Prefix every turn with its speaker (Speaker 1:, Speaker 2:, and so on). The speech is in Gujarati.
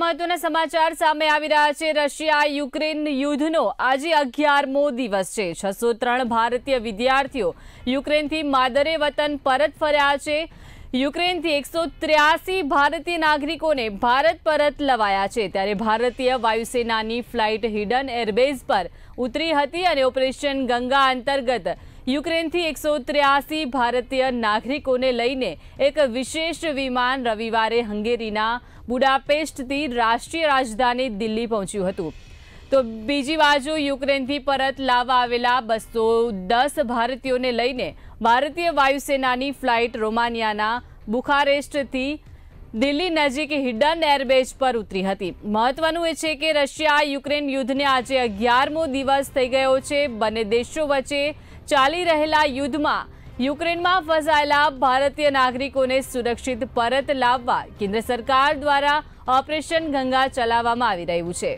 Speaker 1: મહત્વના સમાચાર સામે આવી રહ્યા છે રશિયા યુક્રેન યુદ્ધનો આજે અગિયારમો દિવસ છે છસો ત્રણ ભારતીય વિદ્યાર્થીઓ યુક્રેનથી માદરે વતન પરત ફર્યા છે યુક્રેનથી એકસો ત્ર્યાસી ભારતીય નાગરિકોને ભારત પરત લવાયા છે ત્યારે ભારતીય વાયુસેનાની ફ્લાઇટ હિડન એરબેઝ પર ઉતરી હતી અને ઓપરેશન ગંગા અંતર્ગત યુક્રેનથી એકસો ત્ર્યાસી ભારતીય નાગરિકોને લઈને એક વિશેષ વિમાન રવિવારે હંગેરીના બુડાપેસ્ટથી રાષ્ટ્રીય રાજધાની દિલ્હી પહોંચ્યું હતું તો બીજી બાજુ યુક્રેનથી પરત લાવવા આવેલા બસો દસ ભારતીયોને લઈને ભારતીય વાયુસેનાની ફ્લાઇટ રોમાનિયાના બુખારેસ્ટથી દિલ્હી નજીક હિડન એરબેઝ પર ઉતરી હતી મહત્વનું એ છે કે રશિયા યુક્રેન યુદ્ધને આજે અગિયારમો દિવસ થઈ ગયો છે બંને દેશો વચ્ચે ચાલી રહેલા યુદ્ધમાં યુક્રેનમાં ફસાયેલા ભારતીય નાગરિકોને સુરક્ષિત પરત લાવવા કેન્દ્ર સરકાર દ્વારા ઓપરેશન ગંગા ચલાવવામાં આવી રહ્યું છે